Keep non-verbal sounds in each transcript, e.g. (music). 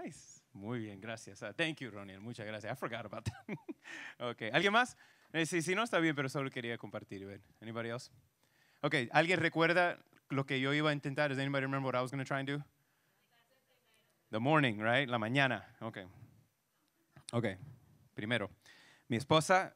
Nice. Muy bien, gracias. Ah, thank you, Ronnie. Muchas gracias. I forgot about that. (laughs) okay. ¿Alguien más? Eh, si, no, está bien, pero solo quería compartir. ¿Ven? Anybody else? Okay. ¿Alguien recuerda lo que yo iba a intentar? Does anybody remember what I was going to try and do? The morning, right? La mañana. Okay. Okay. Primero, mi esposa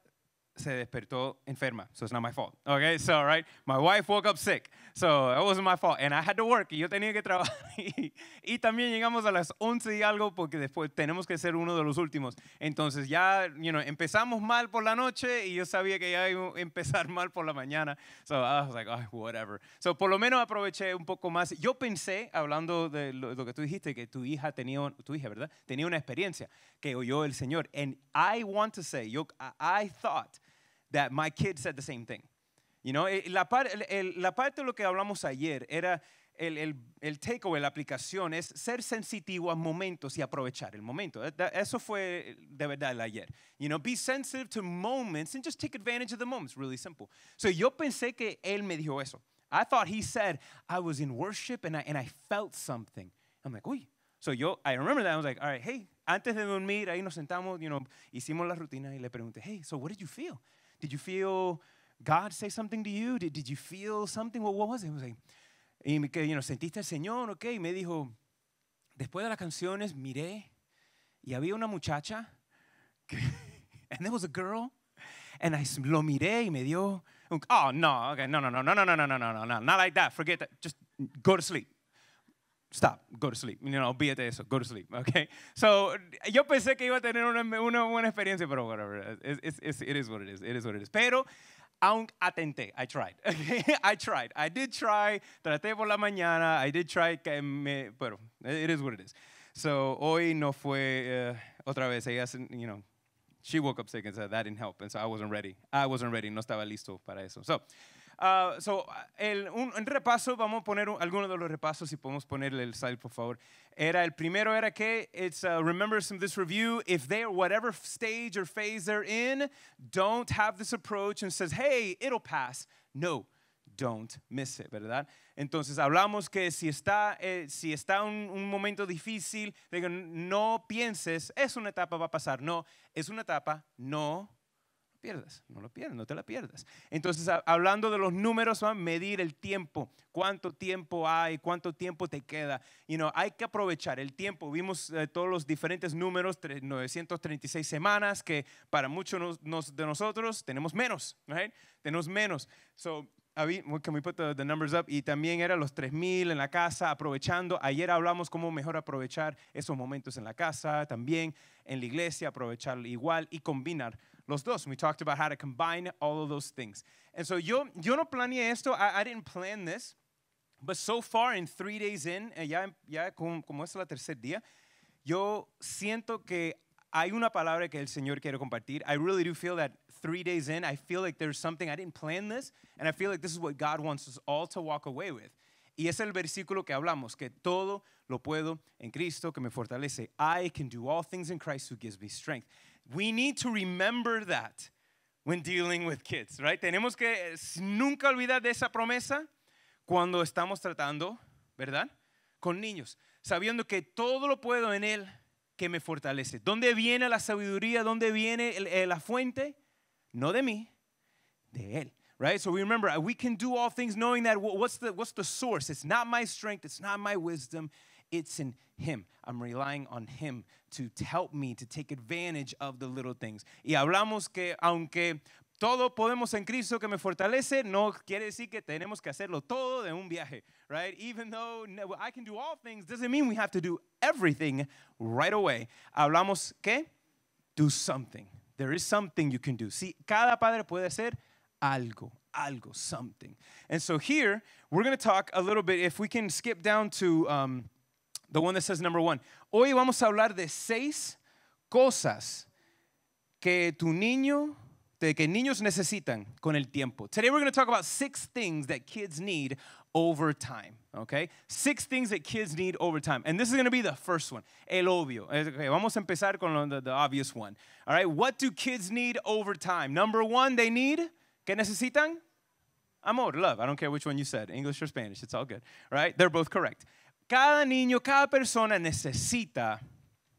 se despertó enferma. So it's not my fault. Okay, so right, my wife woke up sick. So it wasn't my fault. And I had to work. Y yo tenía que trabajar. (laughs) y, también llegamos a las 11 y algo porque después tenemos que ser uno de los últimos. Entonces ya, you know, empezamos mal por la noche y yo sabía que ya iba a empezar mal por la mañana. So I was like, oh, whatever. So por lo menos aproveché un poco más. Yo pensé, hablando de lo, que tú dijiste, que tu hija tenía, tu hija, ¿verdad? Tenía una experiencia que oyó el Señor. And I want to say, yo, I thought that my kid said the same thing. You know, eh, la, par, el, la parte de lo que hablamos ayer era el, el, el takeaway, la aplicación, es ser sensitivo a momentos y aprovechar el momento. Eso fue de verdad el ayer. You know, be sensitive to moments and just take advantage of the moments. Really simple. So yo pensé que él me dijo eso. I thought he said, I was in worship and I, and I felt something. I'm like, uy. So yo, I remember that. I was like, all right, hey, antes de dormir, ahí nos sentamos, you know, hicimos la rutina y le pregunté, hey, so what did you feel? Did you feel God say something to you? Did, did you feel something? Well, what was it? Like, was like, you know, sentiste al Señor, ok. me dijo, después de las canciones, miré y había una muchacha, and there was a girl, and I lo miré y me dio, oh, no, okay, no, no, no, no, no, no, no, no, no, no, not like that, forget that, just go to sleep stop, go to sleep. You know, olvídate eso, go to sleep, okay? So, yo pensé que iba a tener una, una buena experiencia, pero whatever, it's, it's, it's, it is what it is, it is what it is. Pero, aún atenté, I tried, (laughs) okay? I tried, I did try, traté por la mañana, I did try, que me, pero, it is what it is. So, hoy no fue, uh, otra vez, ella, you know, she woke up sick and said that didn't help, and so I wasn't ready. I wasn't ready, no estaba listo para eso. So, Ah, so, un, repaso, vamos a poner alguno algunos de los repasos, si podemos ponerle el slide, por favor. Era el primero era que it's uh, remember some this review, if they whatever stage or phase they're in, don't have this approach and says, hey, it'll pass. No, don't miss it, ¿verdad? Entonces hablamos que si está, eh, si está un, un momento difícil, digo, no pienses, es una etapa, va a pasar. No, es una etapa, no no lo pierdas, no te la pierdas. Entonces, hablando de los números, van a medir el tiempo, cuánto tiempo hay, cuánto tiempo te queda. y no hay que aprovechar el tiempo. Vimos eh, todos los diferentes números, 936 semanas, que para muchos de nosotros tenemos menos, Tenemos menos. So, Can we put the, numbers up? Y también era los 3000 en la casa, aprovechando. Ayer hablamos cómo mejor aprovechar esos momentos en la casa, también en la iglesia, aprovechar igual y combinar los dos. we talked about how to combine all of those things. And so yo, yo no planeé esto. I, I didn't plan this. But so far, in three days in, eh, ya, ya como, como es el tercer día, yo siento que hay una palabra que el Señor quiere compartir. I really do feel that three days in, I feel like there's something, I didn't plan this, and I feel like this is what God wants us all to walk away with. Y es el versículo que hablamos, que todo lo puedo en Cristo que me fortalece. I can do all things in Christ who gives me strength. We need to remember that when dealing with kids, right? Tenemos que nunca olvidar de esa promesa cuando estamos tratando, ¿verdad? Con niños, sabiendo que todo lo puedo en Él que me fortalece. ¿Dónde viene la sabiduría? ¿Dónde viene el, el, eh, la fuente? No de mí, de Él. Right? So we remember we can do all things knowing that what's the, what's the source? It's not my strength, it's not my wisdom, it's in Him. I'm relying on Him to help me to take advantage of the little things. Y hablamos que aunque todo podemos en Cristo que me fortalece, no quiere decir que tenemos que hacerlo todo de un viaje, right? Even though I can do all things, doesn't mean we have to do everything right away. Hablamos que do something. There is something you can do. Sí, cada padre puede hacer algo, algo, something. And so here, we're going to talk a little bit, if we can skip down to. Um, the one that says number one. Hoy vamos a hablar de seis cosas que tu niño, de que niños necesitan con el tiempo. Today we're going to talk about six things that kids need over time, okay? Six things that kids need over time. And this is going to be the first one, el obvio. Okay, vamos a empezar con the, the obvious one. All right, what do kids need over time? Number one, they need, ¿qué necesitan? Amor, love. I don't care which one you said, English or Spanish, it's all good, right? They're both correct. Cada niño, cada persona necesita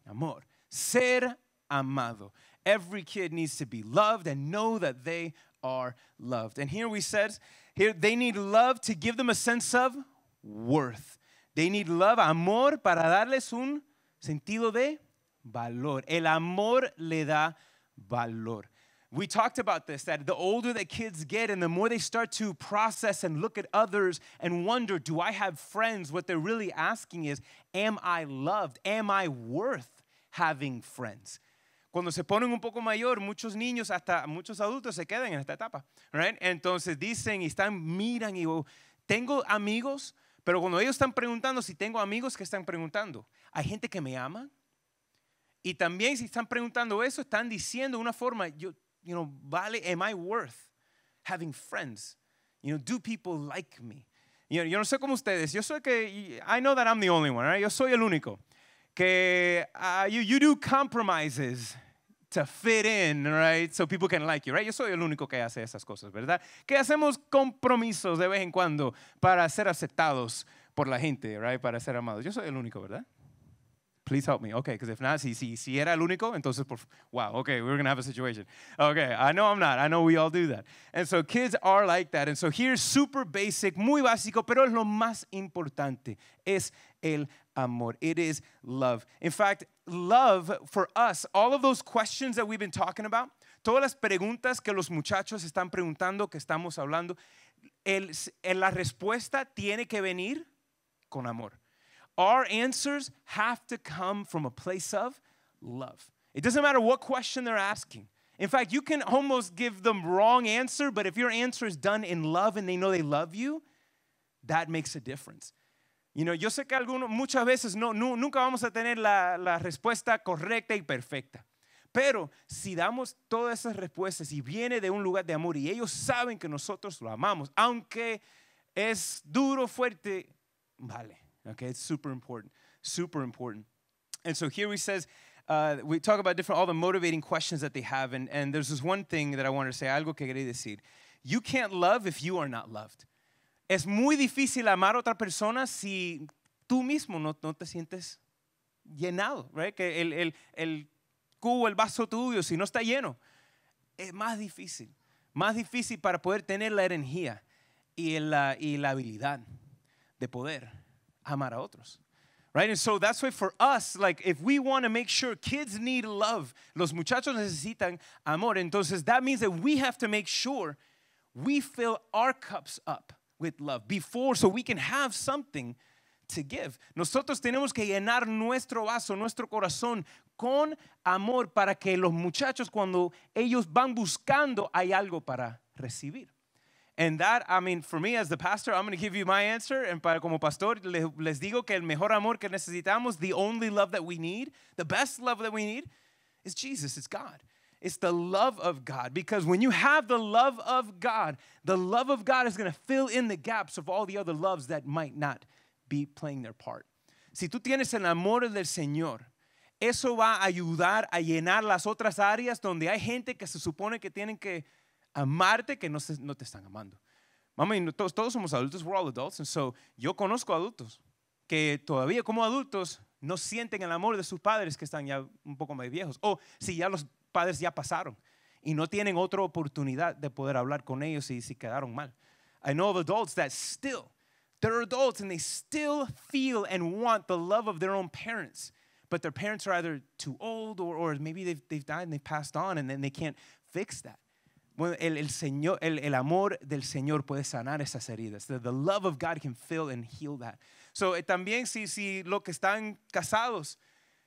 amor, ser amado. Every kid needs to be loved and know that they are loved. And here we said, here they need love to give them a sense of worth. They need love, amor, para darles un sentido de valor. El amor le da valor. We talked about this that the older that kids get and the more they start to process and look at others and wonder, do I have friends? What they're really asking is, am I loved? Am I worth having friends? Cuando se ponen un poco mayor, muchos niños, hasta muchos adultos se quedan en esta etapa. Right? Entonces dicen y están, miran y oh, tengo amigos, pero cuando ellos están preguntando si tengo amigos, ¿qué están preguntando? ¿Hay gente que me ama? Y también si están preguntando eso, están diciendo una forma, yo you know, vale, am I worth having friends? You know, do people like me? You know, yo no sé como ustedes, yo sé que, I know that I'm the only one, right? Yo soy el único. Que ah, you, you do compromises to fit in, right? So people can like you, right? Yo soy el único que hace esas cosas, ¿verdad? Que hacemos compromisos de vez en cuando para ser aceptados por la gente, right? Para ser amados. Yo soy el único, ¿verdad? please help me. Okay, because if not, si, si, si era el único, entonces, por, wow, okay, we are going to have a situation. Okay, I know I'm not. I know we all do that. And so kids are like that. And so here's super basic, muy básico, pero es lo más importante. Es el amor. It is love. In fact, love for us, all of those questions that we've been talking about, todas las preguntas que los muchachos están preguntando, que estamos hablando, el, el, la respuesta tiene que venir con amor our answers have to come from a place of love. It doesn't matter what question they're asking. In fact, you can almost give them wrong answer, but if your answer is done in love and they know they love you, that makes a difference. You know, yo sé que algunos, muchas veces no, no, nunca vamos a tener la, la respuesta correcta y perfecta. Pero si damos todas esas respuestas y viene de un lugar de amor y ellos saben que nosotros lo amamos, aunque es duro, fuerte, vale, Okay, it's super important, super important. And so here he says, uh, we talk about different all the motivating questions that they have, and, and there's this one thing that I wanted to say, algo que quería decir. You can't love if you are not loved. Es muy difícil amar a otra persona si tú mismo no, no te sientes llenado, right? Que el, el, el cubo, el vaso tuyo, si no está lleno, es más difícil, más difícil para poder tener la energía y la, y la habilidad de poder amar a otros. Right? And so that's why for us, like if we want to make sure kids need love, los muchachos necesitan amor. Entonces that means that we have to make sure we fill our cups up with love before so we can have something to give. Nosotros tenemos que llenar nuestro vaso, nuestro corazón con amor para que los muchachos cuando ellos van buscando hay algo para recibir. And that, I mean, for me as the pastor, I'm going to give you my answer. And para como pastor, les digo que el mejor amor que necesitamos, the only love that we need, the best love that we need, is Jesus, it's God. It's the love of God. Because when you have the love of God, the love of God is going to fill in the gaps of all the other loves that might not be playing their part. Si tú tienes el amor del Señor, eso va a ayudar a llenar las otras áreas donde hay gente que se supone que tienen que amarte que no, te están amando. Mami, todos, somos adultos, we're all adults, and so yo conozco adultos que todavía como adultos no sienten el amor de sus padres que están ya un poco más viejos, o si ya los padres ya pasaron y no tienen otra oportunidad de poder hablar con ellos y si quedaron mal. I know of adults that still, they're adults and they still feel and want the love of their own parents, but their parents are either too old or, maybe they've, they've died and they passed on and then they can't fix that. Bueno, el, el, Señor, el, el, amor del Señor puede sanar esas heridas. The, love of God can fill and heal that. So, eh, también si, si lo que están casados,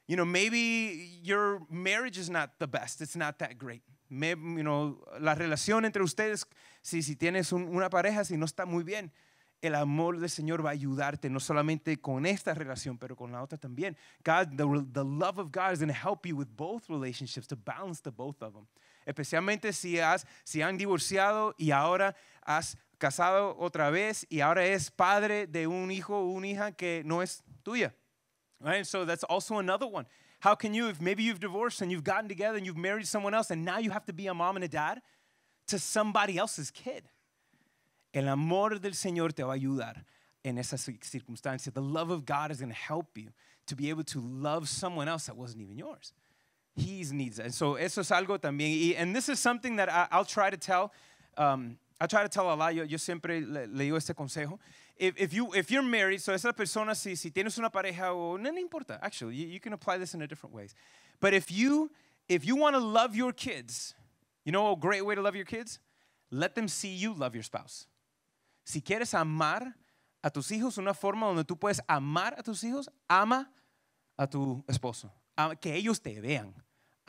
you know, maybe your marriage is not the best, it's not that great. Maybe, you know, la relación entre ustedes, si, si tienes una pareja, si no está muy bien, el amor del Señor va a ayudarte, no solamente con esta relación, pero con la otra también. God, the, the love of God is going to help you with both relationships, to balance the both of them. especialmente si, has, si han divorciado y ahora has casado otra vez y ahora es padre de un hijo o una hija que no es tuya. Right? So that's also another one. How can you, if maybe you've divorced and you've gotten together and you've married someone else and now you have to be a mom and a dad to somebody else's kid? El amor del Señor te va a ayudar en esa circunstancia. The love of God is going to help you to be able to love someone else that wasn't even yours. He needs. it, so eso es algo también. Y, and this is something that I, will try to tell. Um, I try to tell a lot. Yo, yo siempre le, le, digo este consejo. If, if, you, if you're married, so esa persona, si, si tienes una pareja o no, no importa. Actually, you, you can apply this in a different ways. But if you, if you want to love your kids, you know a great way to love your kids? Let them see you love your spouse. Si quieres amar a tus hijos, una forma donde tú puedes amar a tus hijos, ama a tu esposo. Que ellos te vean.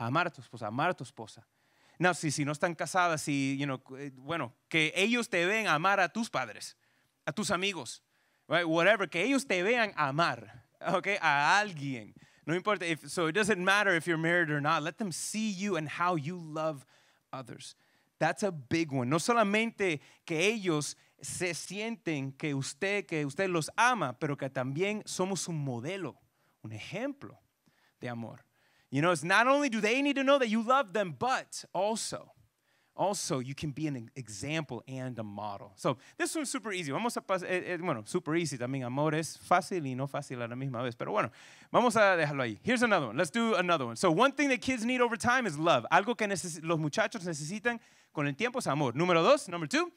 amar a tu esposa, amar a tu esposa. No, si, no están casadas, si, eh, bueno, que ellos te vean amar a tus padres, a tus amigos, whatever, que ellos te vean amar, okay, a alguien. No importa, so it doesn't matter if you're married or not, let them see you and how you love others. That's a big one. No solamente que ellos se sienten que usted, que usted los ama, pero que también somos un modelo, un ejemplo de amor. You know, it's not only do they need to know that you love them, but also, also you can be an example and a model. So this one's super easy. Vamos a pasar, eh, eh, bueno, super easy también. Amor es fácil y no fácil a la misma vez. Pero bueno, vamos a dejarlo ahí. Here's another one. Let's do another one. So one thing that kids need over time is love. Algo que los muchachos necesitan con el tiempo es amor. Número dos, number two,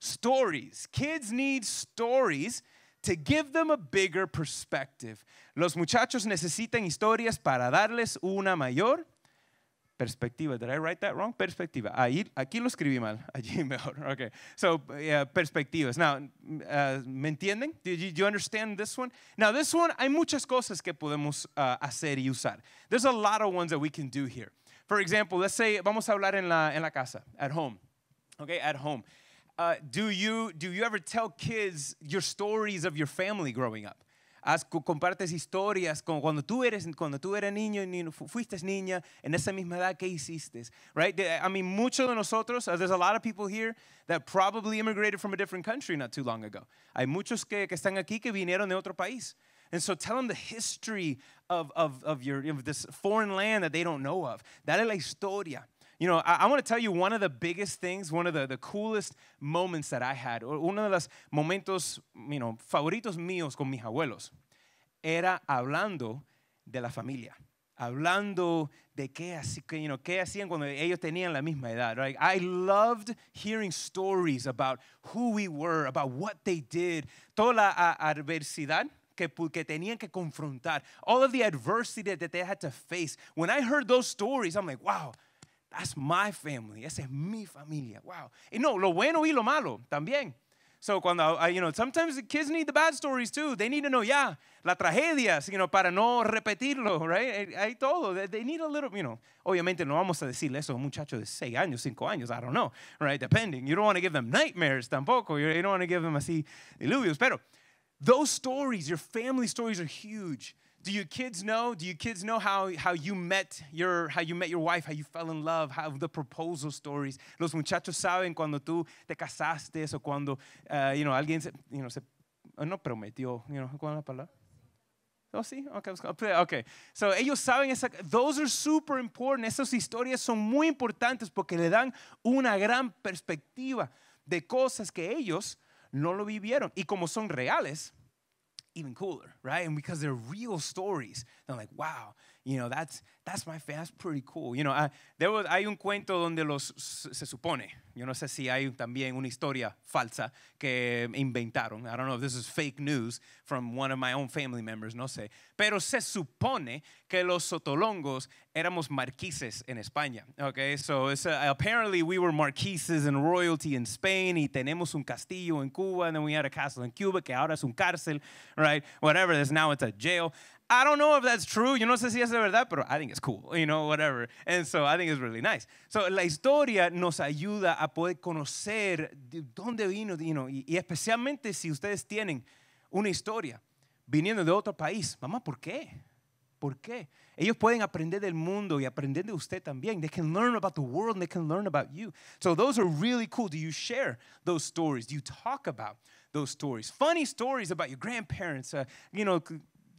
stories. Kids need stories to give them a bigger perspective. Los muchachos necesitan historias para darles una mayor perspectiva. Did I write that wrong? Perspectiva. Ahí, aquí lo escribí mal. (laughs) Allí mejor. Okay. So, yeah, perspectivas. Now, uh, ¿me entienden? Do you, you, understand this one? Now, this one, hay muchas cosas que podemos uh, hacer y usar. There's a lot of ones that we can do here. For example, let's say, vamos a hablar en la, en la casa, at home. Okay, at home uh, do you do you ever tell kids your stories of your family growing up? As, compartes historias con cuando tú eres cuando tú eras niño y fuiste niña en esa misma edad que hiciste, right? I mean, muchos de nosotros, uh, there's a lot of people here that probably immigrated from a different country not too long ago. Hay muchos que, que están aquí que vinieron de otro país. And so tell them the history of, of, of, your, of this foreign land that they don't know of. Dale la historia. You know, I, I want to tell you one of the biggest things, one of the, the coolest moments that I had, uno de los momentos, you know, favoritos míos con mis abuelos, era hablando de la familia. Hablando de qué, así, you know, qué hacían cuando ellos tenían la misma edad. Right? I loved hearing stories about who we were, about what they did. Toda la adversidad que, tenían que confrontar, all of the adversity that they had to face. When I heard those stories, I'm like, wow, that's my family. Esa es mi familia. Wow. Y no, lo bueno y lo malo también. So cuando, I, ah, you know, sometimes the kids need the bad stories too. They need to know, yeah, la tragedia, you know, para no repetirlo, right? Eh, hay todo. They need a little, you know. Obviamente no vamos a decirle eso a un muchacho de seis años, 5 años, I don't know, right? Depending. You don't want to give them nightmares tampoco. You don't want to give them así diluvios. Pero those stories, your family stories are huge. Do you kids know? Do you kids know how, how you met your how you met your wife, how you fell in love, how the proposal stories? Los muchachos saben cuando tú te casaste o cuando uh, you know, alguien se, you know, se oh, no prometió, you know, ¿cuál es la palabra? Oh, sí, okay, oh, okay. So, ellos saben, esa, those are super important. Esas historias son muy importantes porque le dan una gran perspectiva de cosas que ellos no lo vivieron. Y como son reales, even cooler, right? And because they're real stories, they're like, wow, you know, that's, that's my faith. That's pretty cool. You know, I, there was, hay un cuento donde los, se supone, yo no sé si hay también una historia falsa que inventaron. I don't know if this is fake news from one of my own family members, no sé. Pero se supone que los sotolongos éramos marquises en España. Okay, so uh, apparently we were marquises and royalty in Spain y tenemos un castillo en Cuba and then we had a castle in Cuba que ahora es un cárcel, right? Whatever, this now it's a jail. I don't know if that's true, You know, sé si es de verdad, pero I think it's cool, you know, whatever. And so I think it's really nice. So la historia nos ayuda a poder conocer de dónde vino, you know, y, y especialmente si ustedes tienen una historia viniendo de otro país. Mamá, ¿por qué? ¿Por qué? Ellos pueden aprender del mundo y aprender de usted también. They can learn about the world and they can learn about you. So those are really cool. Do you share those stories? Do you talk about those stories? Funny stories about your grandparents, uh, you know,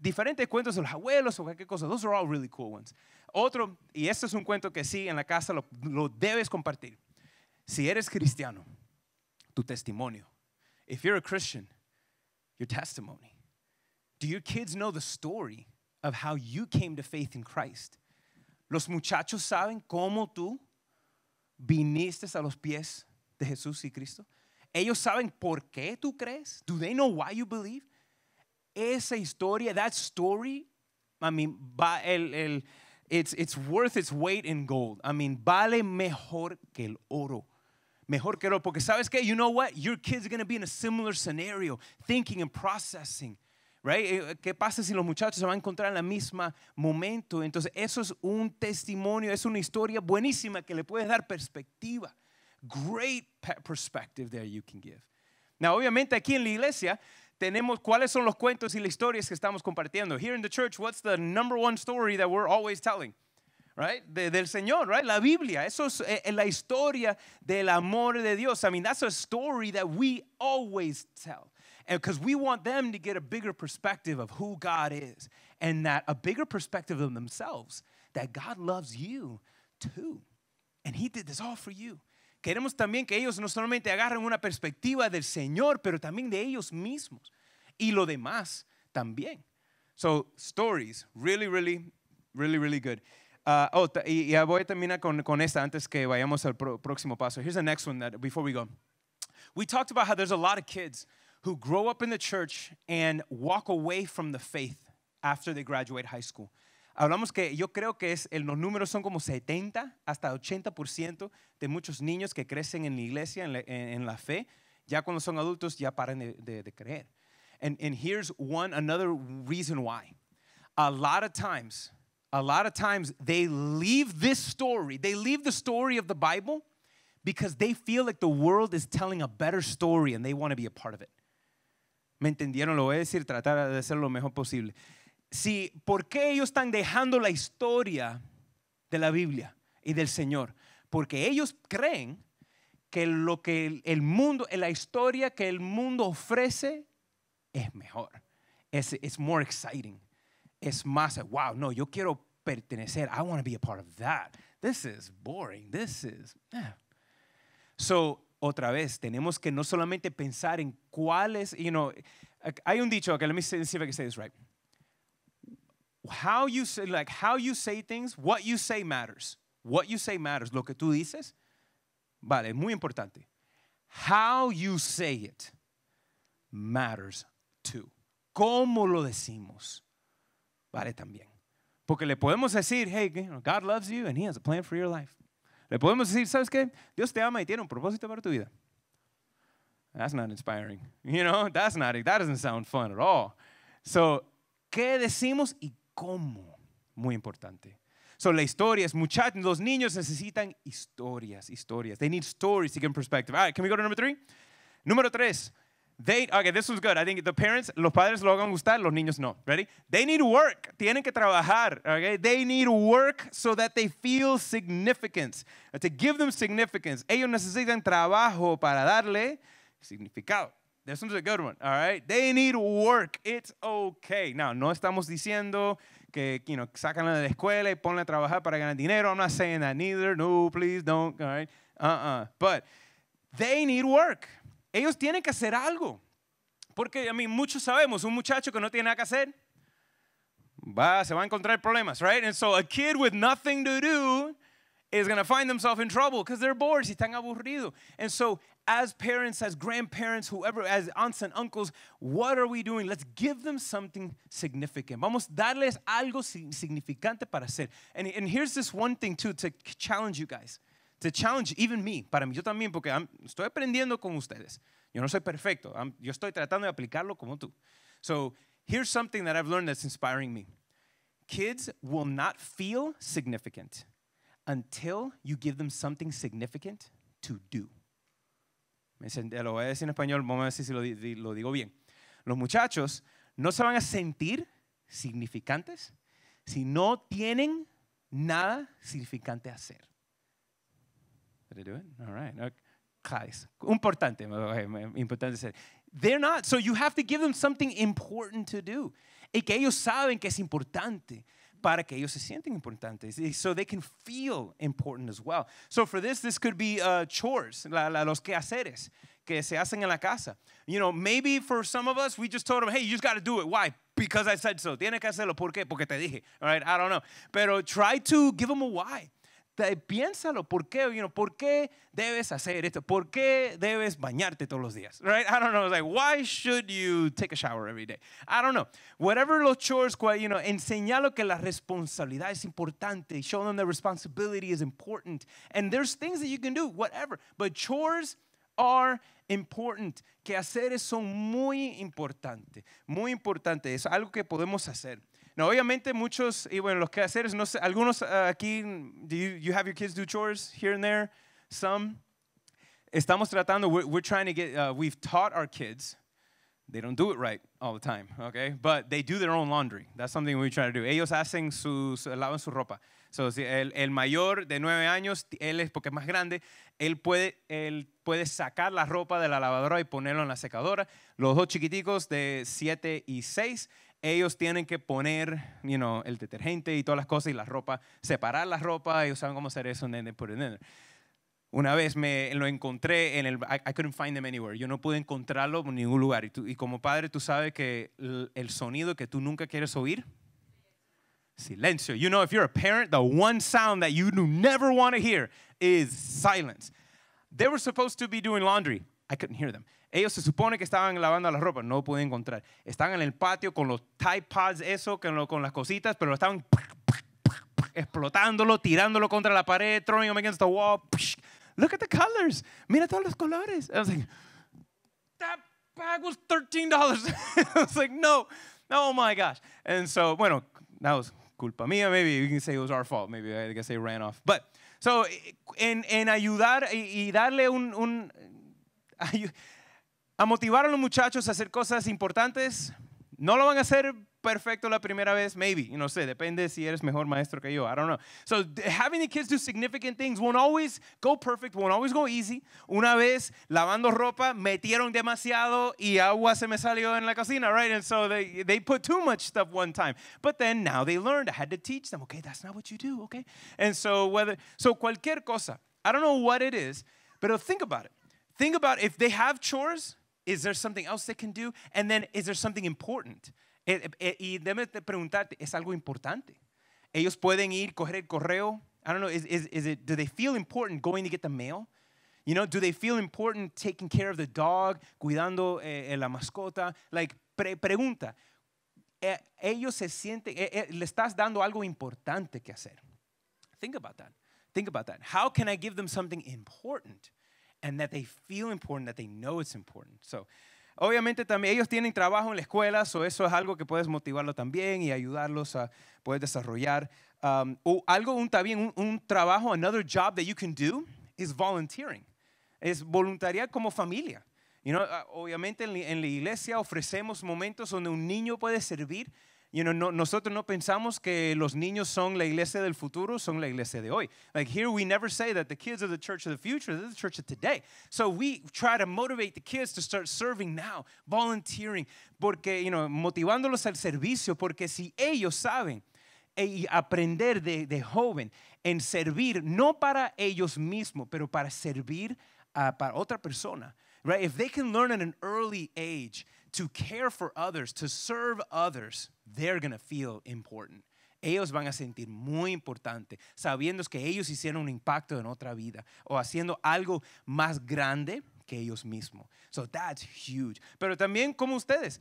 diferentes cuentos de los abuelos o cualquier cosa. Those are all really cool ones. Otro, y este es un cuento que sí, en la casa lo, lo debes compartir. Si eres cristiano, tu testimonio. If you're a Christian, your testimony. Do your kids know the story of how you came to faith in Christ? Los muchachos saben cómo tú viniste a los pies de Jesús y Cristo. Ellos saben por qué tú crees. Do they know why you believe? esa historia, that story, I mean, el, el, it's, it's worth its weight in gold. I mean, vale mejor que el oro. Mejor que el oro. Porque sabes que, you know what? Your kids are going to be in a similar scenario, thinking and processing. Right? Eh, eh, ¿Qué pasa si los muchachos se van a encontrar en el mismo momento? Entonces, eso es un testimonio, es una historia buenísima que le puedes dar perspectiva. Great perspective there you can give. Now, obviamente aquí en la iglesia tenemos cuáles son los cuentos y las historias que estamos compartiendo. Here in the church, what's the number one story that we're always telling? Right? De, del Señor, right? La Biblia, eso es eh, eh la historia del amor de Dios. I mean, that's a story that we always tell. Because we want them to get a bigger perspective of who God is and that a bigger perspective of themselves, that God loves you too. And He did this all for you. Queremos también que ellos no solamente agarren una perspectiva del Señor, pero también de ellos mismos y lo demás también. So, stories, really, really, really, really good. Uh, oh, y, y, voy a terminar con, con esta antes que vayamos al pro, próximo paso. Here's the next one that, before we go. We talked about how there's a lot of kids who grow up in the church and walk away from the faith after they graduate high school. Hablamos que yo creo que es, los números son como 70 hasta 80% de muchos niños que crecen en la iglesia, en la, fe, ya cuando son adultos ya paran de, creer. Y and here's one another reason why. A lot of times, a lot of times they leave this story, they leave the story of the Bible because they feel like the world is telling a better story and they want to be a part of it. ¿Me entendieron? Lo voy a decir, tratar de hacer lo mejor posible si, ¿por qué ellos están dejando la historia de la Biblia y del Señor? Porque ellos creen que lo que el mundo, la historia que el mundo ofrece es mejor, es, más more exciting, es más, wow, no, yo quiero pertenecer, I want to be a part of that. This is boring, this is... Eh. So, otra vez, tenemos que no solamente pensar en cuáles, you know, hay un dicho, que okay, let me see if I can say this right. how you say, like how you say things, what you say matters. What you say matters. Lo que tú dices, vale, muy importante. How you say it matters too. Cómo lo decimos, vale también. Porque le podemos decir, hey, God loves you and He has a plan for your life. Le podemos decir, ¿sabes qué? Dios te ama y tiene un propósito para tu vida. That's not inspiring. You know, that's not, that doesn't sound fun at all. So, ¿qué decimos y cómo. Muy importante. So, la historia es, muchachos, los niños necesitan historias, historias. They need stories to give perspective. All right, can we go to number three? Número tres. They, okay, this was good. I think the parents, los padres lo hagan gustar, los niños no. Ready? They need work. Tienen que trabajar. Okay? They need work so that they feel significance. To give them significance. Ellos necesitan trabajo para darle significado. This one's a good one, all right? They need work. It's okay. Now, no estamos diciendo que, you know, de la escuela y ponla a trabajar para ganar dinero. I'm not saying that neither. No, please don't, all Uh-uh. But they need work. Ellos tienen que hacer algo. Porque, a mí, muchos sabemos, un muchacho que no tiene nada que hacer, va, se va a encontrar problemas, right? And so a kid with nothing to do is going to find themselves in trouble because they're bored, si están aburrido. And so, as parents, as grandparents, whoever, as aunts and uncles, what are we doing? Let's give them something significant. Vamos a darles algo significante para hacer. And, and here's this one thing, too, to challenge you guys, to challenge even me, para mí, yo también, porque I'm, estoy aprendiendo con ustedes. Yo no soy perfecto, I'm, yo estoy tratando de aplicarlo como tú. So, here's something that I've learned that's inspiring me kids will not feel significant until you give them something significant to do. Lo voy a decir en español, vamos a ver si lo, digo bien. Los muchachos no se van a sentir significantes si no tienen nada significante a hacer. All right. Claro, importante, importante ser. They're not, so you have to give them something important to do. Y que ellos saben que es importante. para que ellos se sienten importantes. So they can feel important as well. So for this, this could be uh, chores, la, la, los quehaceres que se hacen en la casa. You know, maybe for some of us, we just told them, hey, you just got to do it. Why? Because I said so. Tiene que hacerlo. ¿Por qué? Porque te dije. All right, I don't know. Pero try to give them a why. piénsalo, ¿por qué, you know, ¿por qué debes hacer esto? ¿Por qué debes bañarte todos los días? Right? I don't know. like, why should you take a shower every day? I don't know. Whatever los chores, you know, enseñalo que la responsabilidad es importante. Show them that responsibility is important. And there's things that you can do, whatever. But chores are important. Que hacer son muy importante. Muy importante. Es algo que podemos hacer. No, obviamente muchos, y bueno, los quehaceres, no algunos ah, aquí, do you, have your kids do chores here and there? Some. Estamos tratando, we're, trying to get, uh, we've taught our kids, they don't do it right all the time, okay? But they do their own laundry. That's something we try to do. Ellos hacen su, lavan su ropa. So, el, el, mayor de nueve años, él es porque es más grande, él puede, él puede sacar la ropa de la lavadora y ponerlo en la secadora. Los dos chiquiticos de siete y seis, ellos tienen que poner you know, el detergente y todas las cosas y la ropa, separar la ropa, ellos saben cómo hacer eso, nene, por Una vez me lo encontré en el, I, couldn't find them anywhere, yo no pude encontrarlo en ningún lugar. Y, como padre, tú sabes que el, sonido que tú nunca quieres oír, silencio. You know, if you're a parent, the one sound that you never want to hear is silence. They were supposed to be doing laundry. I couldn't hear them. Ellos se supone que estaban lavando la ropa, no pude encontrar. Estaban en el patio con los Tide Pods, eso, con, las cositas, pero estaban explotándolo, tirándolo contra la pared, throwing them against the wall. Look at the colors. Mira todos los colores. I was like, that bag was $13. (laughs) I was like, no, oh my gosh. And so, bueno, that was culpa mía. Maybe you can say it was our fault. Maybe I guess they ran off. But so, en, en ayudar y, darle un (laughs) a motivar a los muchachos a hacer cosas importantes. No lo van a hacer perfecto la primera vez, maybe, no sé, depende si eres mejor maestro que yo, I don't know. So having the kids do significant things won't always go perfect, won't always go easy. Una vez lavando ropa, metieron demasiado y agua se me salió en la cocina, right? And so they, they put too much stuff one time. But then now they learned, I had to teach them, okay, that's not what you do, okay? And so whether, so cualquier cosa, I don't know what it is, but think about it. Think about if they have chores, is there something else they can do? And then, is there something important? Eh, eh, y debes preguntarte, ¿es algo importante? Ellos pueden ir, coger el correo. I don't know, is, is, is it, do they feel important going to get the mail? You know, do they feel important taking care of the dog, cuidando eh, eh la mascota? Like, pre pregunta, eh, ellos se sienten, eh, le estás dando algo importante que hacer. Think about that. Think about that. How can I give them something important? and that they feel important, that they know it's important. So, obviamente también ellos tienen trabajo en la escuela, o eso es algo que puedes motivarlos también y ayudarlos a poder desarrollar. Um, o algo también, un, trabajo, another job that you can do is volunteering. Es voluntariado como familia. You ah, obviamente en la iglesia ofrecemos momentos donde un niño puede servir You know, nosotros no pensamos que los niños son la iglesia del futuro, son la iglesia de hoy. Like here, we never say that the kids are the church of the future, they're the church of today. So we try to motivate the kids to start serving now, volunteering, porque, you know, motivándolos al servicio, porque si ellos saben e, aprender de, de joven en servir, no para ellos mismos, pero para servir a, para otra persona. Right? If they can learn at an early age to care for others, to serve others, they're going to feel important. Ellos van a sentir muy importante, sabiendo que ellos hicieron un impacto en otra vida o haciendo algo más grande que ellos mismos. So that's huge. Pero también como ustedes,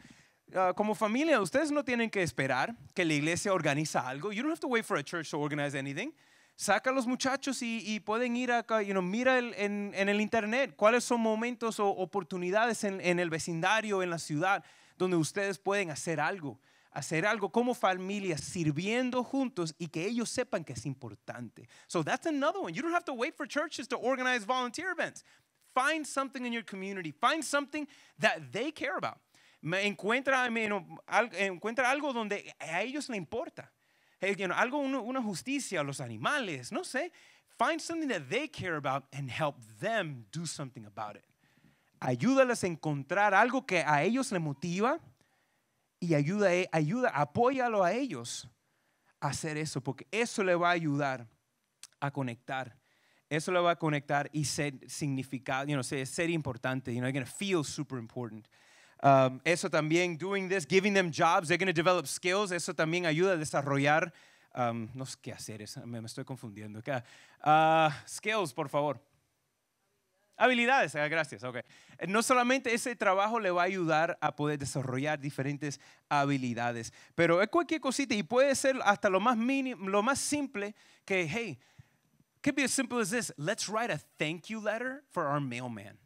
ah, como familia, ustedes no tienen que esperar que la iglesia organiza algo. You don't have to wait for a church to organize anything saca a los muchachos y, pueden ir acá, you know, mira en, en, el internet cuáles son momentos o oportunidades en, en, el vecindario, en la ciudad, donde ustedes pueden hacer algo, hacer algo como familia, sirviendo juntos y que ellos sepan que es importante. So that's another one. You don't have to wait for churches to organize volunteer events. Find something in your community. Find something that they care about. Encuentra, encuentra algo donde a ellos le importa. Eh, you know, algo, una justicia a los animales, no sé. Find something that they care about and help them do something about it. Ayúdales a encontrar algo que a ellos le motiva y ayuda, eh, ayuda, apóyalo a ellos a hacer eso, porque eso le va a ayudar a conectar. Eso le va a conectar y ser significado, you know, ser, ser importante. You know, going to feel super important. Um, eso también, doing this, giving them jobs, they're going to develop skills. Eso también ayuda a desarrollar, um, no sé qué hacer, me, estoy confundiendo. Ah, skills, por favor. Habilidades, ah, gracias. Okay. No solamente ese trabajo le va a ayudar a poder desarrollar diferentes habilidades, pero es cualquier cosita y puede ser hasta lo más mínimo, lo más simple que, hey, qué be as simple as this. Let's write a thank you letter for our mailman.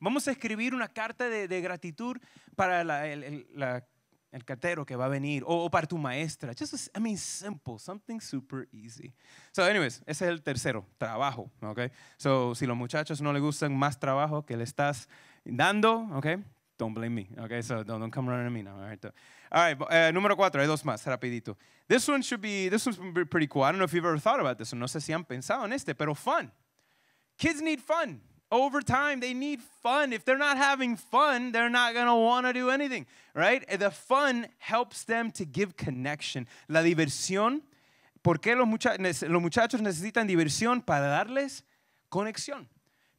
Vamos a escribir una carta de, de gratitud para la, el, la, el, cartero que va a venir o, o para tu maestra. Just, a, I mean, simple, something super easy. So, anyways, ese es el tercero, trabajo. Okay? So, si los muchachos no les gustan más trabajo que le estás dando, okay? don't blame me. Okay, so don't, don't come running at me now. All right, all right. Uh, eh, número cuatro, hay dos más, rapidito. This one should be this one's pretty cool. I don't know if you've ever thought about this. No sé si han pensado en este, pero fun. Kids need fun. over time they need fun if they're not having fun they're not going to want to do anything right the fun helps them to give connection la diversión porque los, los muchachos necesitan diversión para darles conexión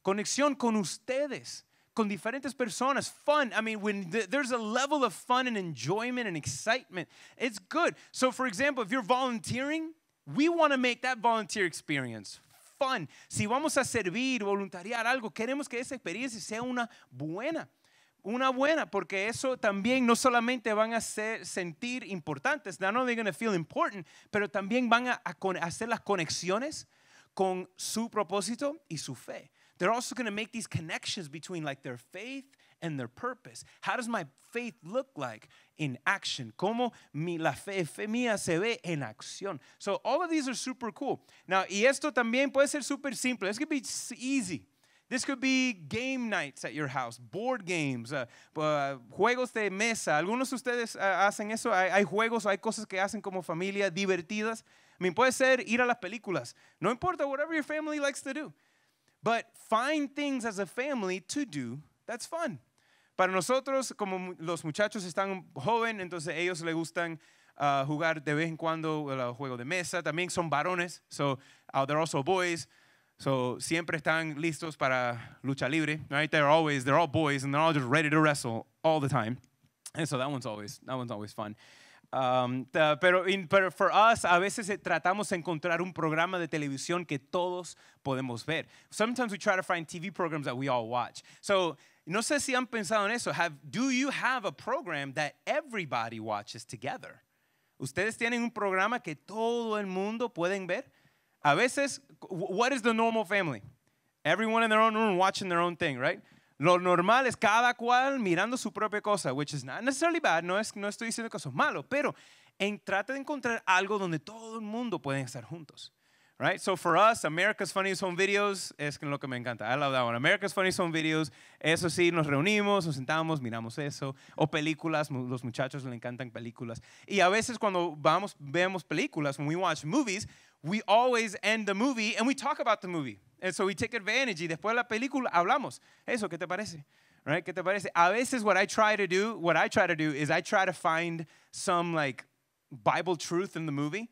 conexión con ustedes con diferentes personas. Fun. I mean, when th there's a level of fun and enjoyment and excitement, it's good. So, for example, if you're volunteering, we want to make that volunteer experience Si vamos a servir, voluntariar algo, queremos que esa experiencia sea una buena. Una buena, porque eso también no solamente van a ser, sentir importantes, no only going to feel important, pero también van a, hacer las conexiones con su propósito y su fe. They're also going to make these connections between like their faith and their purpose. How does my faith look like in action? Como mi, la fe, fe mía se ve en acción. So all of these are super cool. Now, y esto también puede ser super simple. This could be easy. This could be game nights at your house, board games, uh, uh, juegos de mesa. Algunos de ustedes uh, hacen eso. Hay, hay juegos, hay cosas que hacen como familia divertidas. I mean, puede ser ir a las películas. No importa, whatever your family likes to do. But find things as a family to do that's fun. Para nosotros, como los muchachos están jóvenes, entonces ellos les gustan ah, jugar de vez en cuando el juego de mesa. También son varones, so ah, they're also boys. So siempre están listos para lucha libre, right? They're always they're all boys and they're all just ready to wrestle all the time. And so that one's always that one's always fun. Um, pero, pero for us, a veces eh, tratamos de encontrar un programa de televisión que todos podemos ver. Sometimes we try to find TV programs that we all watch. So no sé si han pensado en eso. do you have a program that everybody watches together? ¿Ustedes tienen un programa que todo el mundo pueden ver? A veces, what is the normal family? Everyone in their own room watching their own thing, right? Lo normal es cada cual mirando su propia cosa, which is not necessarily bad. No, es, no estoy diciendo que eso es malo, pero en, trata de encontrar algo donde todo el mundo pueden estar juntos. right? So for us, America's Funniest Home Videos es lo que me encanta. I love that one. America's Funniest Home Videos, eso sí, nos reunimos, nos sentamos, miramos eso. O películas, los muchachos le encantan películas. Y a veces cuando vamos, vemos películas, when we watch movies, we always end the movie and we talk about the movie. And so we take advantage y después de la película hablamos. Eso, ¿qué te parece? Right? ¿Qué te parece? A veces what I try to do, what I try to do is I try to find some like Bible truth in the movie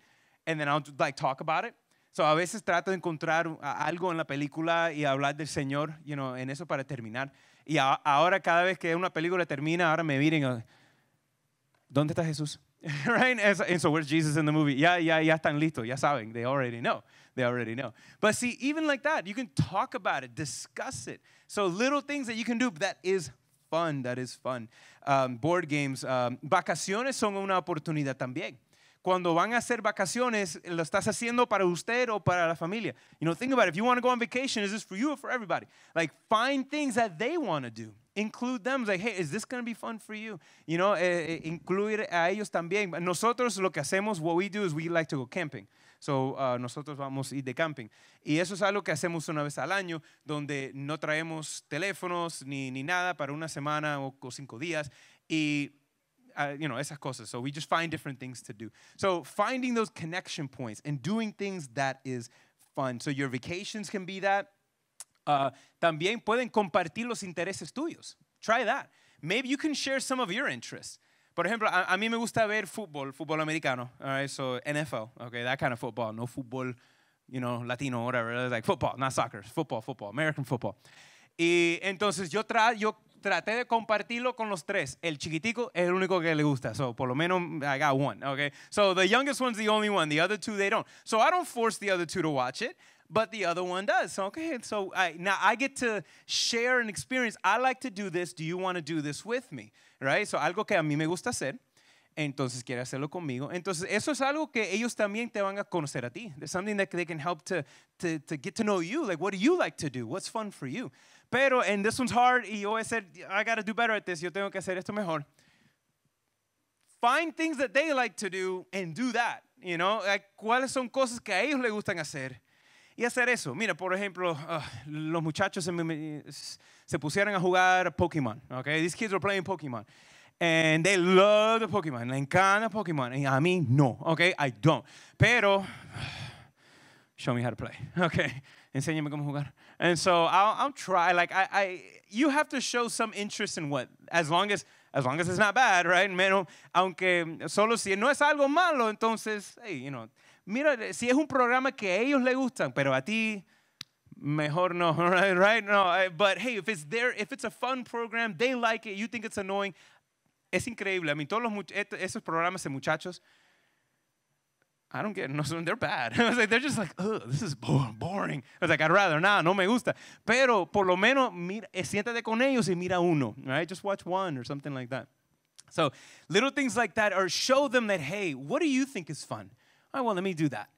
and then I'll like talk about it a veces trato de encontrar algo en la película y hablar del Señor, you know, en eso para terminar. Y ahora cada vez que una película termina, ahora me miren, ¿dónde está Jesús? (laughs) right? And so, where's Jesus in the movie? Ya, ya, ya están listos, ya saben, they already know, they already know. But see, even like that, you can talk about it, discuss it. So little things that you can do that is fun, that is fun. Um, board games, um, vacaciones son una oportunidad también cuando van a hacer vacaciones, lo estás haciendo para usted o para la familia. You know, think about it. If you want to go on vacation, is this for you or for everybody? Like, find things that they want to do. Include them. Like, hey, is this going to be fun for you? You know, eh, eh, incluir a ellos también. Nosotros lo que hacemos, what we do is we like to go camping. So, uh, nosotros vamos a ir de camping. Y eso es algo que hacemos una vez al año, donde no traemos teléfonos ni, nada para una semana o cinco días. Y uh, you know, esas cosas. So we just find different things to do. So finding those connection points and doing things that is fun. So your vacations can be that. Uh, también pueden compartir los intereses tuyos. Try that. Maybe you can share some of your interests. Por ejemplo, a, a mí me gusta ver fútbol, fútbol americano, all right, so NFL, okay, that kind of football, no fútbol, you know, latino, whatever, like football, not soccer, football, football, American football. Y entonces yo, tra yo traté de compartirlo con los tres. El chiquitico es el único que le gusta. So, por lo menos, I got one, okay? So, the youngest one's the only one. The other two, they don't. So, I don't force the other two to watch it, but the other one does. So, okay, so I, now I get to share an experience. I like to do this. Do you want to do this with me? Right? So, algo que a mí me gusta hacer. entonces quiere hacerlo conmigo. Entonces, eso es algo que ellos también te van a conocer a ti. There's something that they can help to, to, to get to know you. Like, what do you like to do? What's fun for you? Pero, and this one's hard, y yo voy a hacer, I gotta do better at this, yo tengo que hacer esto mejor. Find things that they like to do and do that. You know, like, cuáles son cosas que a ellos les gustan hacer y hacer eso. Mira, por ejemplo, ah, los muchachos se, se pusieron a jugar Pokémon. Okay, these kids were playing Pokémon. and they love the Pokemon. Le encanta Pokemon. And a mí no, okay? I don't. Pero, (sighs) show me how to play, (laughs) okay? Enséñame cómo jugar. And so I'll, I'll try. Like, I, I, you have to show some interest in what, as long as, as long as it's not bad, right? Menos, aunque solo si no es algo malo, entonces, hey, you know, mira, si es un programa que a ellos le gustan, pero a ti, mejor no, right? (laughs) right? No, eh, but hey, if it's there, if it's a fun program, they like it, you think it's annoying, es increíble. A mí todos este, esos programas de muchachos, I don't get, no son, they're bad. (laughs) they're just like, Ugh, this is boring. I was like, I'd rather, not, no me gusta. Pero por lo menos, mira, eh, siéntate con ellos y mira uno, right? Just watch one or something like that. So little things like that, or show them that, hey, what do you think is fun? Oh, well, let me do that.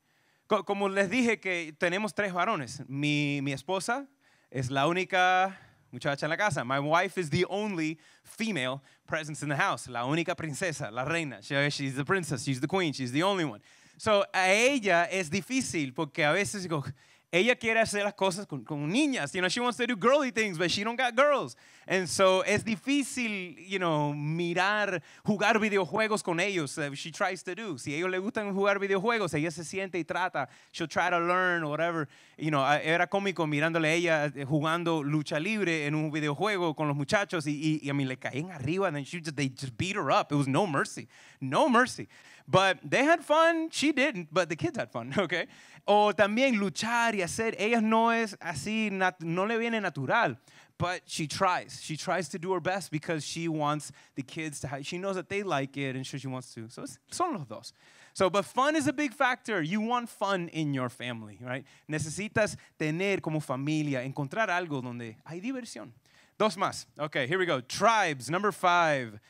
Como les dije que tenemos tres varones. Mi, mi esposa es la única muchacha en la casa. My wife is the only female presence in the house. La única princesa, la reina. She, she's the princess, she's the queen, she's the only one. So a ella es difícil porque a veces digo, ella quiere hacer las cosas con, niñas. You know, she wants to do girly things, but she don't got girls. And so es difícil, you know, mirar, jugar videojuegos con ellos. Eh, she tries to do. Si ellos le gustan jugar videojuegos, ella se siente y trata. She'll try to learn, whatever. You know, eh, era cómico mirándole a ella eh, jugando lucha libre en un videojuego con los muchachos y, y, y a mí le caían arriba. And then she just, they just beat her up. It was no mercy. No mercy. But they had fun. She didn't, but the kids had fun, (laughs) okay? O también luchar y hacer. ellas no es así, no le viene natural. But she tries. She tries to do her best because she wants the kids to have, she knows that they like it and she wants to. So son los dos. So, but fun is a big factor. You want fun in your family, right? Necesitas tener como familia, encontrar algo donde hay diversión. Dos más. Okay, here we go. Tribes, number five.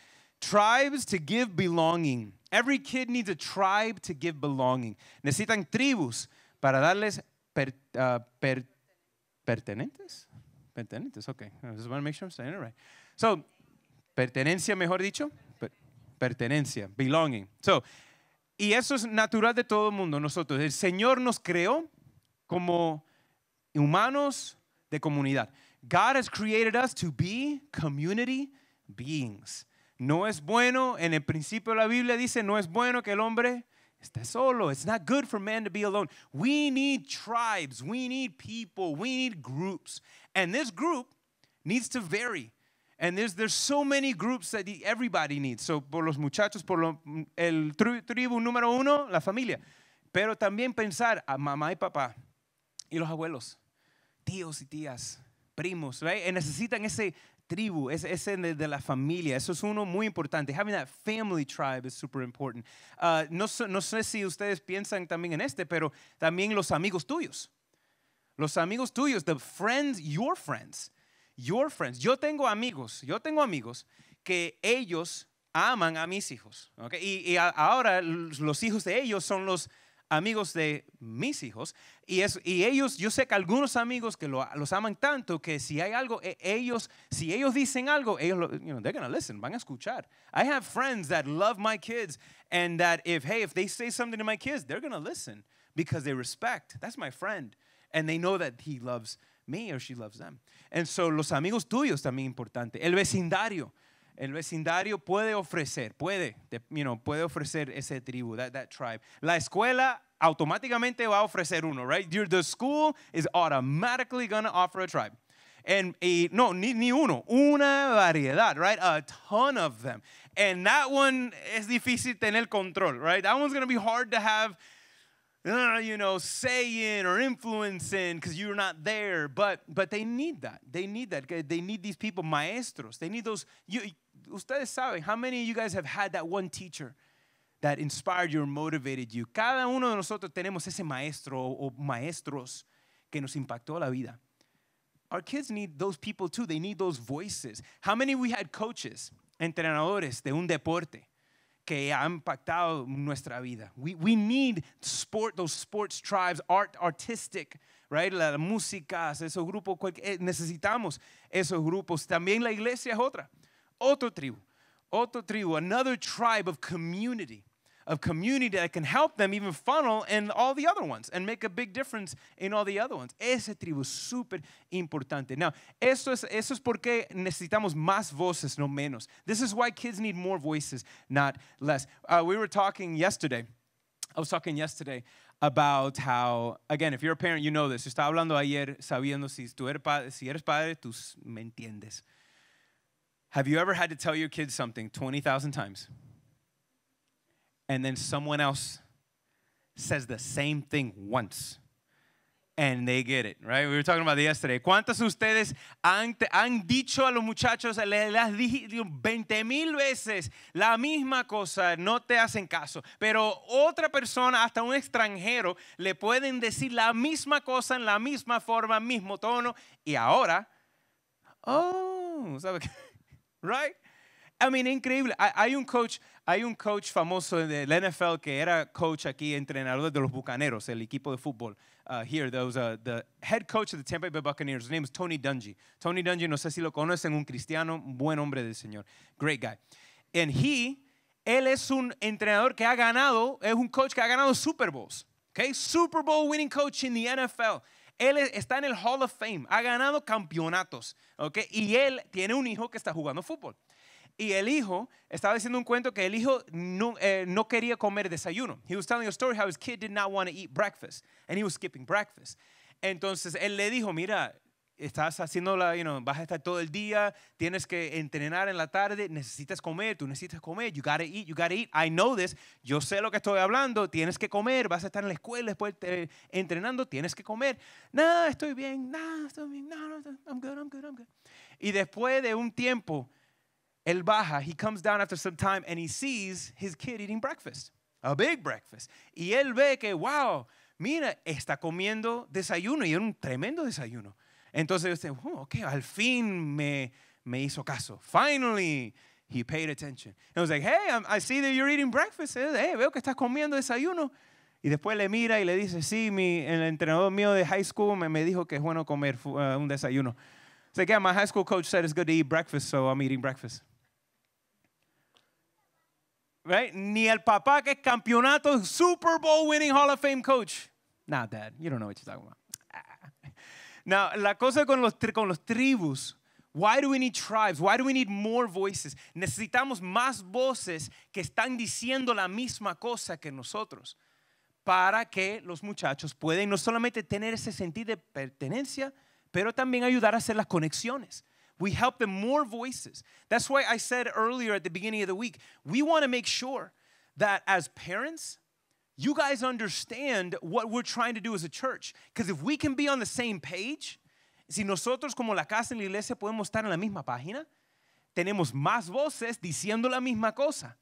Tribes to give belonging. Every kid needs a tribe to give belonging. Necesitan tribus para darles ah, pertenentes. ok. just want make sure I'm saying it right. So, pertenencia, mejor dicho. pertenencia, belonging. So, y eso es natural de todo el mundo, nosotros. El Señor nos creó como humanos de comunidad. God has created us to be community beings. No es bueno, en el principio de la Biblia dice, no es bueno que el hombre Está solo. It's not good for man to be alone. We need tribes. We need people. We need groups. And this group needs to vary. And there's, there's so many groups that everybody needs. So, por los muchachos, por lo, el tri, tribu número uno, la familia. Pero también pensar a mamá y papá y los abuelos, tíos y tías, primos, right? Y necesitan ese tribu, es, el de, la familia, eso es uno muy importante. Having that family tribe is super important. Ah, no, sé si ustedes piensan también en este, pero también los amigos tuyos. Los amigos tuyos, the friends, your friends, your friends. Yo tengo amigos, yo tengo amigos que ellos aman a mis hijos. Y, ahora los hijos de ellos son los amigos de mis hijos y, es, y ellos, yo sé que algunos amigos que lo, los aman tanto que si hay algo, ellos, si ellos dicen algo, ellos, lo, you know, they're gonna listen, van a escuchar. I have friends that love my kids and that if, hey, if they say something to my kids, they're gonna listen because they respect. That's my friend. And they know that he loves me or she loves them. And so los amigos tuyos también importante. El vecindario. el vecindario puede ofrecer, puede, you know, puede ofrecer ese tribu, that, tribe. La escuela automáticamente va a ofrecer uno, right? the school is automatically going to offer a tribe. And no, ni, ni uno, una variedad, right? A ton of them. And that one es difícil tener control, right? That one's going to be hard to have uh, you know, saying or influencing because you're not there. But but they need that. They need that. They need these people, maestros. They need those. You, ustedes saben how many of you guys have had that one teacher that inspired you or motivated you. Cada uno de nosotros tenemos ese maestro o maestros que nos impactó la vida. Our kids need those people too. They need those voices. How many we had coaches, entrenadores de un deporte que ha impactado nuestra vida. We, we need sport, those sports tribes, art, artistic, right? La música, esos grupos, eh, necesitamos esos grupos. También la iglesia es otra, otro tribu, otro tribu, another tribe of community of community that can help them even funnel in all the other ones and make a big difference in all the other ones. Ese tribu es súper importante. Now, eso es, eso es porque necesitamos más voces, no menos. This is why kids need more voices, not less. Uh, we were talking yesterday. I was talking yesterday about how, again, if you're a parent, you know this. Yo estaba hablando ayer sabiendo si, tú eres, padre, si eres padre, tú me entiendes. Have you ever had to tell your kids something 20,000 times? and then someone else says the same thing once. And they get it, right? We were talking about yesterday. ¿Cuántos de ustedes han, dicho a los muchachos, les, has dicho 20 mil veces la misma cosa, no te hacen caso? Pero otra persona, hasta un extranjero, le pueden decir la misma cosa en la misma forma, mismo tono, y ahora, oh, ¿sabes qué? (laughs) ¿Right? I mean, increíble. Hay un coach, hay un coach famoso del NFL que era coach aquí, entrenador de los Bucaneros, el equipo de fútbol. Uh, here, the head coach of the Tampa Bay Buccaneers. His name is Tony Dungy. Tony Dungy, no sé si lo conocen, un cristiano, buen hombre del Señor. Great guy. And he, él es un entrenador que ha ganado, es un coach que ha ganado Super Bowls. Okay? Super Bowl winning coach in the NFL. Él está en el Hall of Fame, ha ganado campeonatos, okay? Y él tiene un hijo que está jugando fútbol y el hijo estaba diciendo un cuento que el hijo eh, no, quería comer desayuno. He was telling story how his kid did not want to eat breakfast and he was skipping breakfast. Entonces él le dijo, mira, estás haciendo la, vas a estar todo el día, tienes que entrenar en la tarde, necesitas comer, tú necesitas comer, you gotta eat, you gotta eat. I know this, yo sé lo que estoy hablando, tienes que comer, vas a estar en la escuela después eh, entrenando, tienes que comer. Nada, estoy bien, nada, estoy bien, no, no, I'm good, I'm good, I'm good. Y después de un tiempo, el baja, he comes down after some time and he sees his kid eating breakfast, a big breakfast. Y él ve que, wow, mira, está comiendo desayuno y era un tremendo desayuno. Entonces usted, oh, ok, al fin me, me hizo caso. Finally, he paid attention. And I was like, hey, I see that you're eating breakfast. Hey, eh, eh, veo que estás comiendo desayuno. Y después le mira y le dice, sí, mi, el entrenador mío de high school me, me dijo que es bueno comer eh, un desayuno. So que, yeah, my high school coach said it's good to eat breakfast, so I'm eating breakfast. Ni el papá que es campeonato Super Bowl winning Hall of Fame coach. No, Dad, you don't know what you're talking about. Ah. Now, la cosa con los, con los tribus. Why do we need tribes? Why do we need more voices? Necesitamos más voces que están diciendo la misma cosa que nosotros para que los muchachos puedan no solamente tener ese sentido de pertenencia, pero también ayudar a hacer las conexiones. We help them more voices. That's why I said earlier at the beginning of the week, we want to make sure that as parents, you guys understand what we're trying to do as a church. Because if we can be on the same page, si nosotros como la casa en la iglesia podemos estar en la misma página, tenemos más voces diciendo la misma cosa.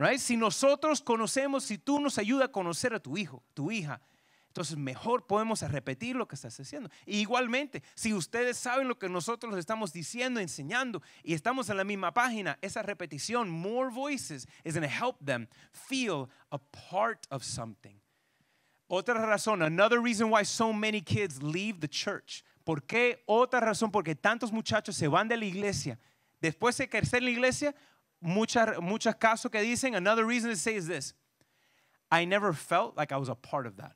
Right? Si nosotros conocemos, si tú nos ayudas a conocer a tu hijo, tu hija, Entonces, mejor podemos repetir lo que estás haciendo. E igualmente, si ustedes saben lo que nosotros estamos diciendo, enseñando, y estamos en la misma página, esa repetición, more voices, is going to help them feel a part of something. Otra razón, another reason why so many kids leave the church. ¿Por qué? Otra razón, porque tantos muchachos se van de la iglesia. Después de crecer en la iglesia, muchas, muchos casos que dicen, another reason to say is this. I never felt like I was a part of that.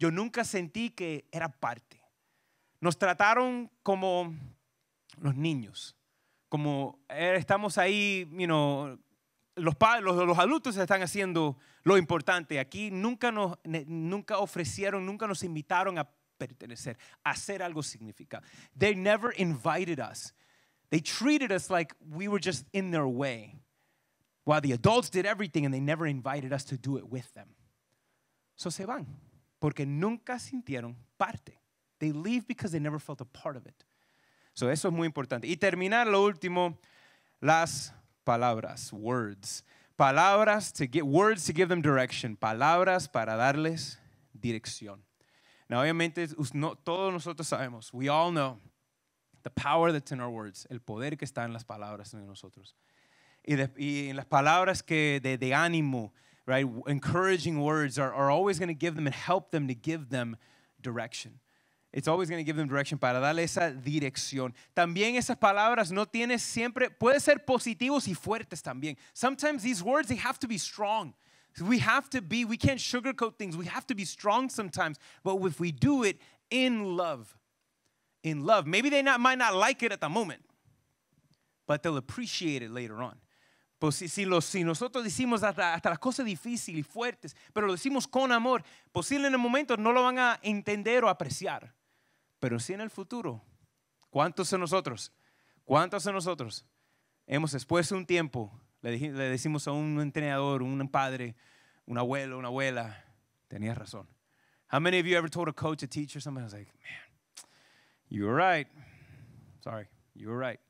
Yo nunca sentí que era parte. Nos trataron como los niños, como eh, estamos ahí, los, adultos están haciendo lo importante. Aquí nunca nos nunca ofrecieron, nunca nos invitaron a pertenecer, a hacer algo significativo. They never invited us. They treated us like we were just in their way. While the adults did everything and they never invited us to do it with them. So se van porque nunca sintieron parte. They leave because they never felt a part of it. So eso es muy importante. Y terminar lo último, las palabras, words. Palabras to words to give them direction, palabras para darles dirección. obviamente, todos nosotros sabemos, we all know the power that's in our words, el poder que está en las palabras en nosotros. Y, en las palabras que de ánimo, right? Encouraging words are, are always going to give them and help them to give them direction. It's always going to give them direction para darle esa dirección. También esas palabras no tienen siempre, pueden ser positivos y fuertes también. Sometimes these words, they have to be strong. We have to be, we can't sugarcoat things. We have to be strong sometimes. But if we do it in love, in love, maybe they not, might not like it at the moment, but they'll appreciate it later on. Pues si, nosotros decimos hasta, las cosas difíciles y fuertes, pero lo decimos con amor, posible pues en el momento no lo van a entender o apreciar, pero si en el futuro. ¿Cuántos de nosotros? ¿Cuántos de nosotros hemos después de un tiempo, le, decimos a un entrenador, un padre, un abuelo, una abuela, tenías razón? How many of you ever told a coach, a teacher, somebody was like, man, you were right. Sorry, you right.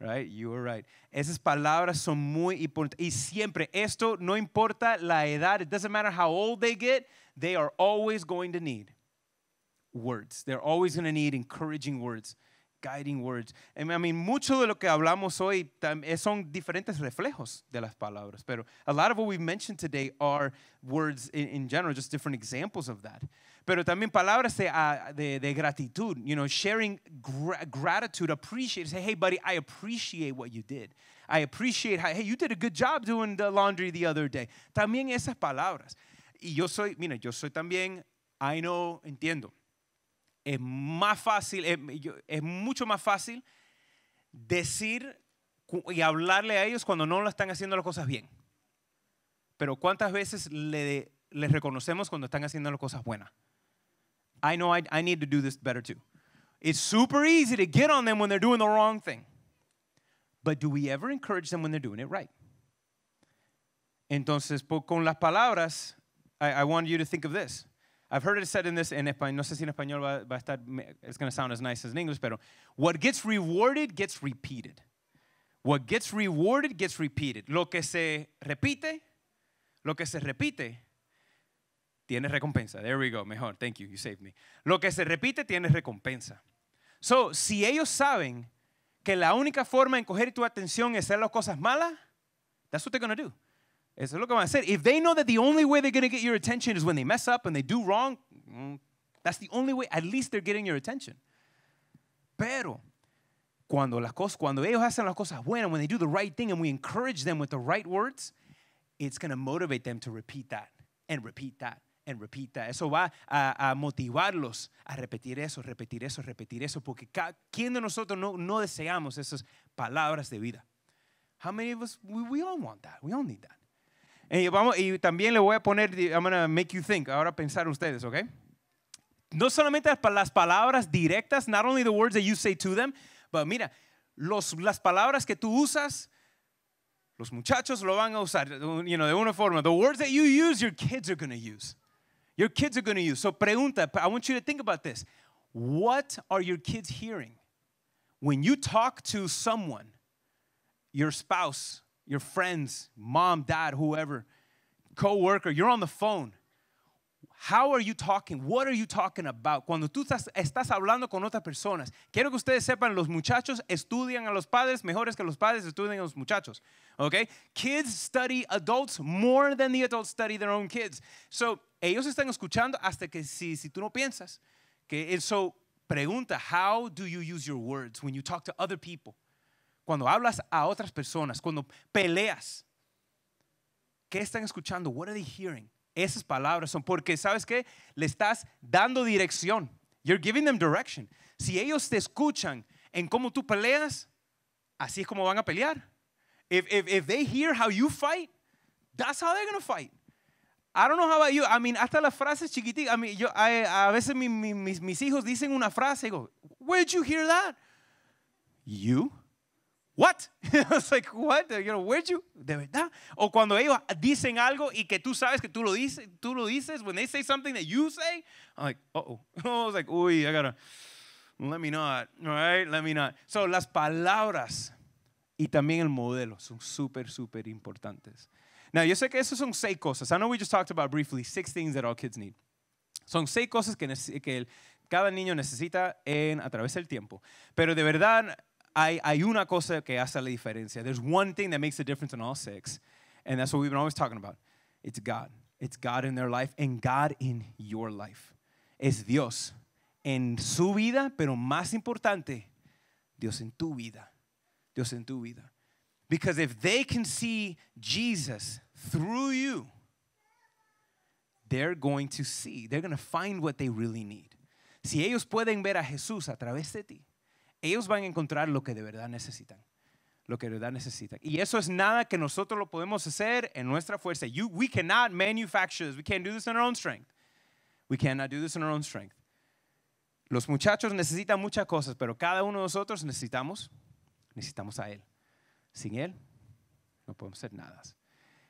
Right? You were right. Esas palabras son muy importantes. Y siempre, esto no importa la edad. It doesn't matter how old they get. They are always going to need words. They're always going to need encouraging words, guiding words. I mean, mucho de lo que hablamos hoy eh, son diferentes reflejos de las palabras. Pero a lot of what we mentioned today are words in, in general, just different examples of that. pero también palabras ah, de, gratitud, you know, sharing gratitude, appreciate, say, hey, buddy, I appreciate what you did. I appreciate how, hey, you did a good job doing the laundry the other day. También esas palabras. Y yo soy, mira, yo soy también, I know, entiendo. Es más fácil, es, mucho más fácil decir y hablarle a ellos cuando no lo están haciendo las cosas bien. Pero ¿cuántas veces les reconocemos cuando están haciendo las cosas buenas? I know I, I need to do this better too. It's super easy to get on them when they're doing the wrong thing. But do we ever encourage them when they're doing it right? Entonces, con las palabras, I, I want you to think of this. I've heard it said in this, en español, no sé si en español va, va a estar, it's going to sound as nice as in English, pero what gets rewarded gets repeated. What gets rewarded gets repeated. Lo que se repite, lo que se repite Tiene recompensa. There we go, mejor, thank you, you saved me. Lo que se repite, tiene recompensa. So, si ellos saben que la única forma de coger tu atención es hacer las cosas malas, that's what they're going to do. Eso es lo que van a hacer. If they know that the only way they're going to get your attention is when they mess up and they do wrong, mm, that's the only way, at least they're getting your attention. Pero, cuando, las cosas, cuando ellos hacen las cosas buenas, when they do the right thing and we encourage them with the right words, it's going to motivate them to repeat that and repeat that and repeat Eso va a, motivarlos a repetir eso, repetir eso, repetir eso, porque cada, ¿quién de nosotros no, deseamos esas palabras de vida? How many of us, we, all want that, we all need that. Y, vamos, y también le voy a poner, I'm going make you think, ahora pensar ustedes, ¿ok? No solamente las palabras directas, not only the words that you say to them, but mira, los, las palabras que tú usas, los muchachos lo van a usar, you know, de una forma. The words that you use, your kids are going to use. Your kids are going to use. So pregunta, I want you to think about this. What are your kids hearing? When you talk to someone, your spouse, your friends, mom, dad, whoever, co-worker, you're on the phone. How are you talking? What are you talking about? Cuando tú estás, estás, hablando con otras personas, quiero que ustedes sepan, los muchachos estudian a los padres mejores que los padres estudian a los muchachos. Okay? Kids study adults more than the adults study their own kids. So, ellos están escuchando hasta que si, si tú no piensas. Que, okay? so, pregunta, how do you use your words when you talk to other people? Cuando hablas a otras personas, cuando peleas, ¿qué están escuchando? What are they hearing? Esas palabras son porque, ¿sabes qué? Le estás dando dirección. You're giving them direction. Si ellos te escuchan en cómo tú peleas, así es como van a pelear. If, if, if they hear how you fight, that's how they're going to fight. I don't know how about you. I mean, hasta las frases chiquititas. yo, a veces mis, mis hijos dicen una frase y digo, Where'd you hear that? You what? (laughs) I was like, what? You know, where'd you? ¿De verdad? O cuando ellos dicen algo y que tú sabes que tú lo dices, tú lo dices, when they say something that you say, I'm like, uh-oh. (laughs) I was like, uy, I gotta, let me not, right? Let me not. So, las palabras y también el modelo son súper, súper importantes. Now, yo sé que esas son seis cosas. I know we just talked about briefly six things that all kids need. Son seis cosas que, que cada niño necesita en, a través del tiempo. Pero de verdad hay, hay una cosa que hace la diferencia. There's one thing that makes a difference in all six, and that's what we've been always talking about. It's God. It's God in their life and God in your life. Es Dios en su vida, pero más importante, Dios en tu vida. Dios en tu vida. Because if they can see Jesus through you, they're going to see, they're going to find what they really need. Si ellos pueden ver a Jesús a través de ti, ellos van a encontrar lo que de verdad necesitan. Lo que de verdad necesitan. Y eso es nada que nosotros lo podemos hacer en nuestra fuerza. we cannot manufacture this. We can't do this in our own strength. We cannot do this in our own strength. Los muchachos necesitan muchas cosas, pero cada uno de nosotros necesitamos, necesitamos a Él. Sin Él no podemos hacer nada.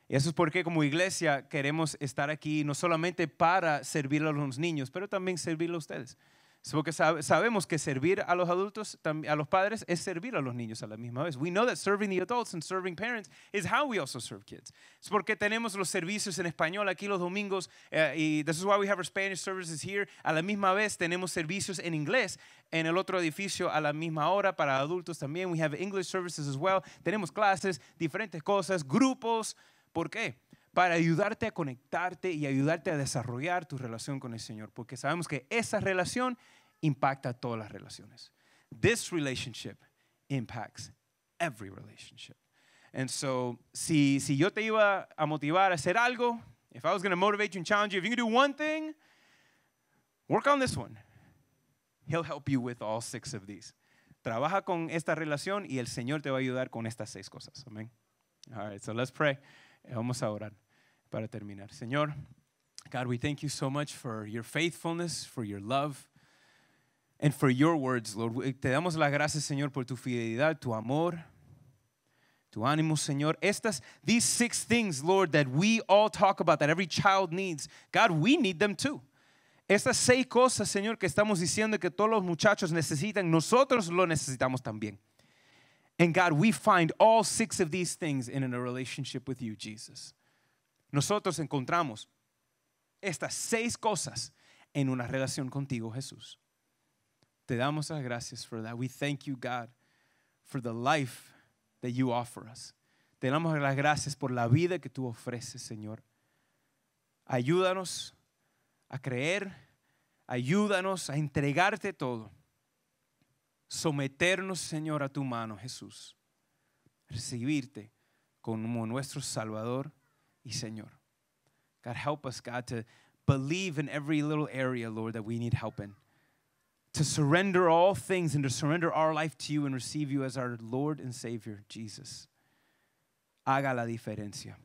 Y eso es porque como iglesia queremos estar aquí no solamente para servir a los niños, pero también servir a ustedes. Porque sabemos que servir a los adultos, a los padres, es servir a los niños a la misma vez. We know that serving the adults and serving parents is how we also serve kids. Es porque tenemos los servicios en español aquí los domingos, eh, y this is why we have our Spanish services here. A la misma vez tenemos servicios en inglés en el otro edificio a la misma hora para adultos también. We have English services as well. Tenemos clases, diferentes cosas, grupos. ¿Por qué? para ayudarte a conectarte y ayudarte a desarrollar tu relación con el Señor, porque sabemos que esa relación impacta todas las relaciones. This relationship impacts every relationship. And so, si, si yo te iba a motivar a hacer algo, if I was going to motivate you and challenge you, if you can do one thing, work on this one. He'll help you with all six of these. Trabaja con esta relación y el Señor te va a ayudar con estas seis cosas. Amén. All right, so let's pray. Vamos a orar para terminar. Señor, God, we thank you so much for your faithfulness, for your love and for your words, Lord. Te damos las gracias, Señor, por tu fidelidad, tu amor, tu ánimo, Señor. Estas, these six things, Lord, that we all talk about, that every child needs, God, we need them too. Estas seis cosas, Señor, que estamos diciendo que todos los muchachos necesitan, nosotros lo necesitamos también. And God, we find all six of these things in a relationship with you, Jesus. Nosotros encontramos estas seis cosas en una relación contigo, Jesús. Te damos las gracias for that. We thank you, God, for the life that you offer us. Te damos las gracias por la vida que tú ofreces, Señor. Ayúdanos a creer, ayúdanos a entregarte todo, someternos, Señor, a tu mano, Jesús, recibirte como nuestro Salvador y Señor. God, help us, God, to believe in every little area, Lord, that we need help in to surrender all things and to surrender our life to you and receive you as our Lord and Savior, Jesus. Haga la diferencia.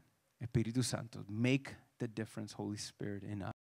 Espíritu Santo, make the difference, Holy Spirit, in us.